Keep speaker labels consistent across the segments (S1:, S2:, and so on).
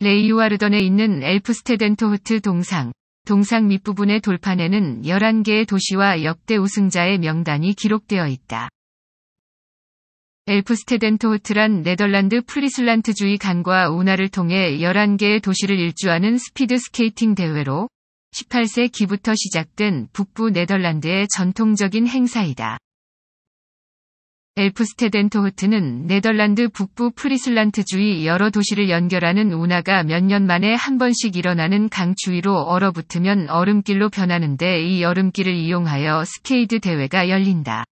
S1: 레이유아르던에 있는 엘프스테덴토흐트 동상, 동상 밑부분의 돌판에는 11개의 도시와 역대 우승자의 명단이 기록되어 있다. 엘프스테덴토흐트란 네덜란드 프리슬란트 주의 간과 운하를 통해 11개의 도시를 일주하는 스피드 스케이팅 대회로 18세기부터 시작된 북부 네덜란드의 전통적인 행사이다. 엘프스테덴 토호트는 네덜란드 북부 프리슬란트 주의 여러 도시를 연결하는 운하가 몇 년 만에 한 번씩 일어나는 강추위로 얼어붙으면 얼음길로 변하는데 이 얼음길을 이용하여 스케이드 대회가 열린다.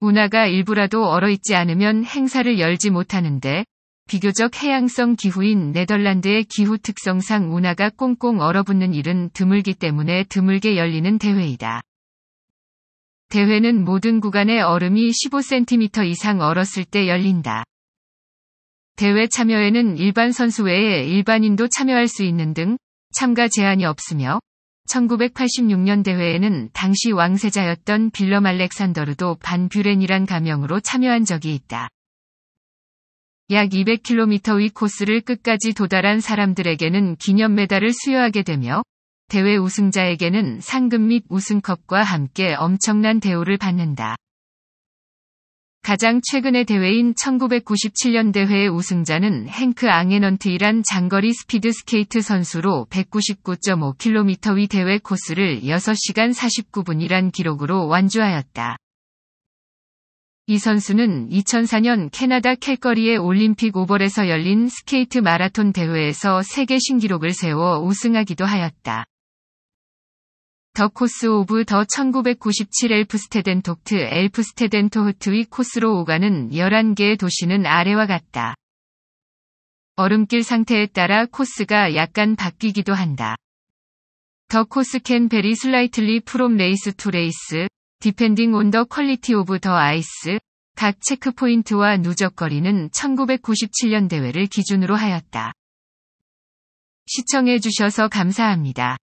S1: 운하가 일부라도 얼어있지 않으면 행사를 열지 못하는데 비교적 해양성 기후인 네덜란드의 기후 특성상 운하가 꽁꽁 얼어붙는 일은 드물기 때문에 드물게 열리는 대회이다. 대회는 모든 구간에 얼음이 15cm 이상 얼었을 때 열린다. 대회 참여에는 일반 선수 외에 일반인도 참여할 수 있는 등 참가 제한이 없으며 1986년 대회에는 당시 왕세자였던 빌럼 알렉산더르도 반 뷰렌이란 가명으로 참여한 적이 있다. 약 200km의 코스를 끝까지 도달한 사람들에게는 기념 메달을 수여하게 되며 대회 우승자에게는 상금 및 우승컵과 함께 엄청난 대우를 받는다. 가장 최근의 대회인 1997년 대회의 우승자는 행크 앙앤넌트이란 장거리 스피드 스케이트 선수로 199.5km 위 대회 코스를 6시간 49분이란 기록으로 완주하였다. 이 선수는 2004년 캐나다 캘거리의 올림픽 오벌에서 열린 스케이트 마라톤 대회에서 세계 신기록을 세워 우승하기도 하였다. 더 코스 오브 더 1997 엘프스테덴 독트 엘프스테덴 토흐트위 코스로 오가는 11개의 도시는 아래와 같다. 얼음길 상태에 따라 코스가 약간 바뀌기도 한다. 더 코스 캔 베리 슬라이틀리 프롬 레이스 투 레이스, 디펜딩 온더 퀄리티 오브 더 아이스, 각 체크포인트와 누적거리는 1997년 대회를 기준으로 하였다. 시청해주셔서 감사합니다.